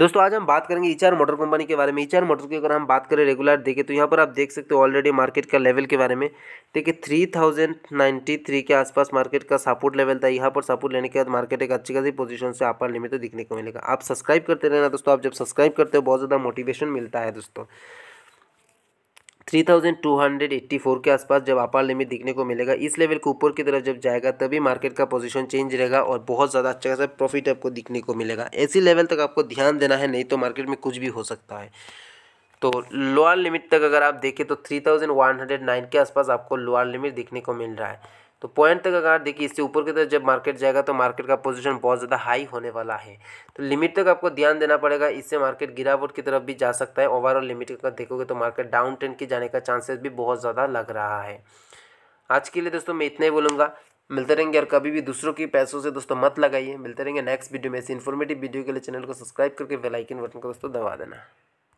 दोस्तों आज हम बात करेंगे ईचार मोटर कंपनी के बारे में ईचार मोटर की अगर हम बात करें रेगुलर देखें तो यहाँ पर आप देख सकते हो ऑलरेडी मार्केट का लेवल के बारे में देखिए थ्री थाउजेंड नाइन्टी थ्री के आसपास मार्केट का सपोर्ट लेवल था यहाँ पर सपोर्ट लेने के बाद मार्केट एक अच्छी खासी पोजीशन से आप लिमिट तो दिखने को मिलेगा आप सब्सक्राइब करते रहना दोस्तों आप जब सब्सक्राइब करते हो बहुत ज़्यादा मोटिवेशन मिलता है दोस्तों 3284 के आसपास जब अपार लिमिट दिखने को मिलेगा इस लेवल के ऊपर की तरफ जब जाएगा तभी मार्केट का पोजीशन चेंज रहेगा और बहुत ज़्यादा अच्छा खासा प्रॉफिट आपको दिखने को मिलेगा ऐसी लेवल तक आपको ध्यान देना है नहीं तो मार्केट में कुछ भी हो सकता है तो लोअर लिमिट तक अगर आप देखें तो नाइन के आसपास आपको लोअर लिमिट दिखने को मिल रहा है तो पॉइंट तक अगर देखिए इससे ऊपर की तरफ जब मार्केट जाएगा तो मार्केट का पोजीशन बहुत ज़्यादा हाई होने वाला है तो लिमिट तक आपको ध्यान देना पड़ेगा इससे मार्केट गिरावट की तरफ भी जा सकता है ओवरऑल लिमिट का देखोगे तो मार्केट डाउन ट्रेंड के जाने का चांसेस भी बहुत ज़्यादा लग रहा है आज के लिए दोस्तों मैं इतना ही बोलूँगा मिलते रहेंगे और कभी भी दूसरों के पैसों से दोस्तों मत लगाइए मिलते रहेंगे नेक्स्ट वीडियो में ऐसी इन्फॉर्मेटिव वीडियो के लिए चैनल को सब्सक्राइब करके बेलाइकिन बटन को दोस्तों दबा देना